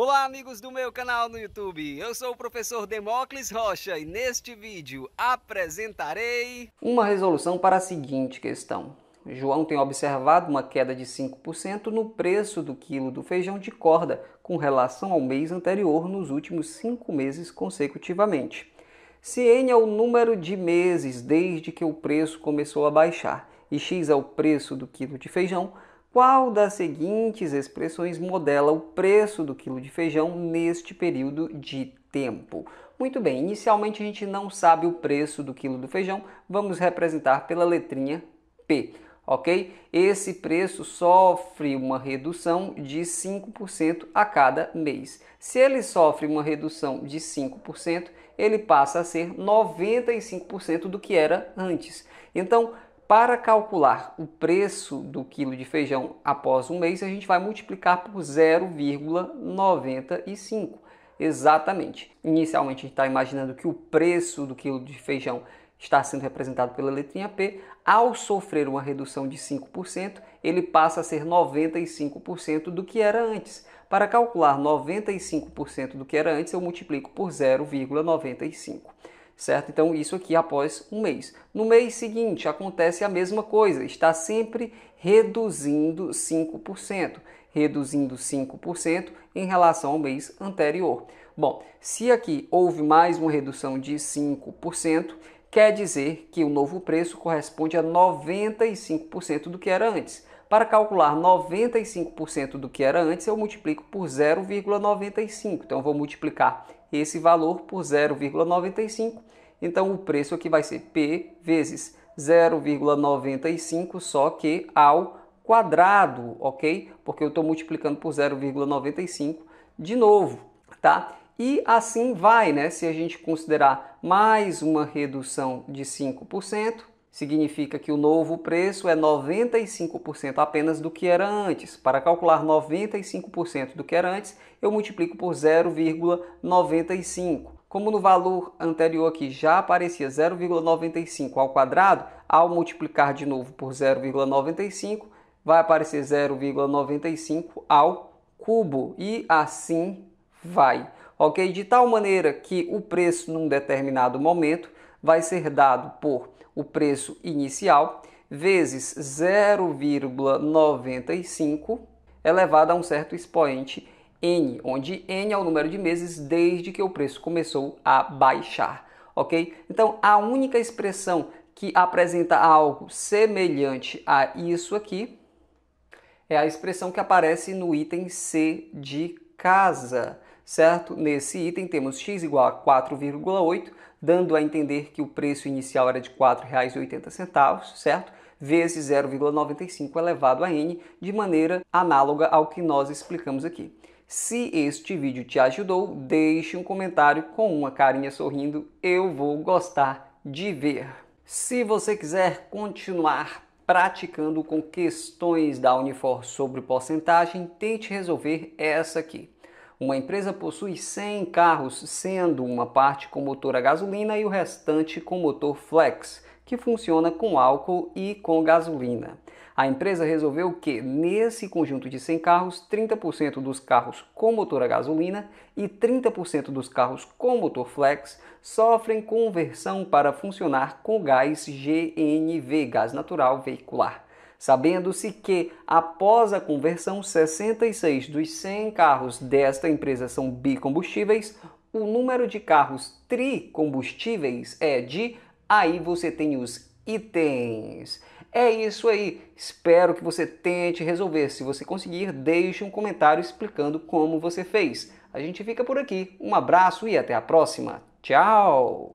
Olá amigos do meu canal no YouTube, eu sou o professor Demócles Rocha e neste vídeo apresentarei... Uma resolução para a seguinte questão. João tem observado uma queda de 5% no preço do quilo do feijão de corda com relação ao mês anterior nos últimos cinco meses consecutivamente. Se n é o número de meses desde que o preço começou a baixar e x é o preço do quilo de feijão, qual das seguintes expressões modela o preço do quilo de feijão neste período de tempo? Muito bem, inicialmente a gente não sabe o preço do quilo do feijão, vamos representar pela letrinha P, ok? Esse preço sofre uma redução de 5% a cada mês. Se ele sofre uma redução de 5%, ele passa a ser 95% do que era antes. Então, para calcular o preço do quilo de feijão após um mês, a gente vai multiplicar por 0,95. Exatamente. Inicialmente, a gente está imaginando que o preço do quilo de feijão está sendo representado pela letrinha P. Ao sofrer uma redução de 5%, ele passa a ser 95% do que era antes. Para calcular 95% do que era antes, eu multiplico por 0,95 certo? Então, isso aqui após um mês. No mês seguinte, acontece a mesma coisa, está sempre reduzindo 5%, reduzindo 5% em relação ao mês anterior. Bom, se aqui houve mais uma redução de 5%, quer dizer que o novo preço corresponde a 95% do que era antes. Para calcular 95% do que era antes, eu multiplico por 0,95. Então, eu vou multiplicar esse valor por 0,95. Então, o preço aqui vai ser P vezes 0,95, só que ao quadrado, ok? Porque eu estou multiplicando por 0,95 de novo, tá? E assim vai, né? Se a gente considerar mais uma redução de 5%, significa que o novo preço é 95% apenas do que era antes. Para calcular 95% do que era antes, eu multiplico por 0,95. Como no valor anterior aqui já aparecia 0,95 ao quadrado, ao multiplicar de novo por 0,95, vai aparecer 0,95 ao cubo e assim vai. OK? De tal maneira que o preço num determinado momento vai ser dado por o preço inicial, vezes 0,95 elevado a um certo expoente n, onde n é o número de meses desde que o preço começou a baixar, ok? Então, a única expressão que apresenta algo semelhante a isso aqui é a expressão que aparece no item C de casa, certo? Nesse item temos x igual a 4,8, dando a entender que o preço inicial era de R$ 4,80, certo? Vezes 0,95 elevado a n, de maneira análoga ao que nós explicamos aqui. Se este vídeo te ajudou, deixe um comentário com uma carinha sorrindo, eu vou gostar de ver. Se você quiser continuar praticando com questões da Unifor sobre porcentagem, tente resolver essa aqui. Uma empresa possui 100 carros, sendo uma parte com motor a gasolina e o restante com motor flex, que funciona com álcool e com gasolina. A empresa resolveu que, nesse conjunto de 100 carros, 30% dos carros com motor a gasolina e 30% dos carros com motor flex sofrem conversão para funcionar com gás GNV, gás natural veicular sabendo-se que, após a conversão, 66 dos 100 carros desta empresa são bicombustíveis, o número de carros tricombustíveis é de. Aí você tem os itens. É isso aí. Espero que você tente resolver. Se você conseguir, deixe um comentário explicando como você fez. A gente fica por aqui. Um abraço e até a próxima. Tchau!